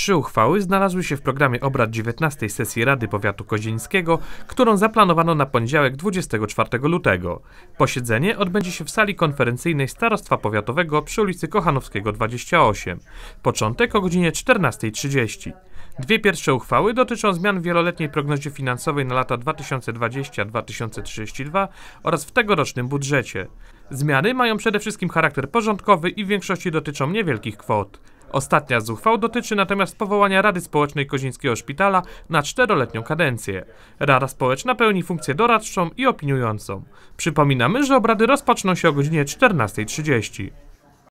Trzy uchwały znalazły się w programie obrad 19 sesji Rady Powiatu Kozienickiego, którą zaplanowano na poniedziałek 24 lutego. Posiedzenie odbędzie się w sali konferencyjnej Starostwa Powiatowego przy ulicy Kochanowskiego 28. Początek o godzinie 14.30. Dwie pierwsze uchwały dotyczą zmian w wieloletniej prognozie finansowej na lata 2020-2032 oraz w tegorocznym budżecie. Zmiany mają przede wszystkim charakter porządkowy i w większości dotyczą niewielkich kwot. Ostatnia z uchwał dotyczy natomiast powołania Rady Społecznej Kozińskiego Szpitala na czteroletnią kadencję. Rada Społeczna pełni funkcję doradczą i opiniującą. Przypominamy, że obrady rozpoczną się o godzinie 14.30.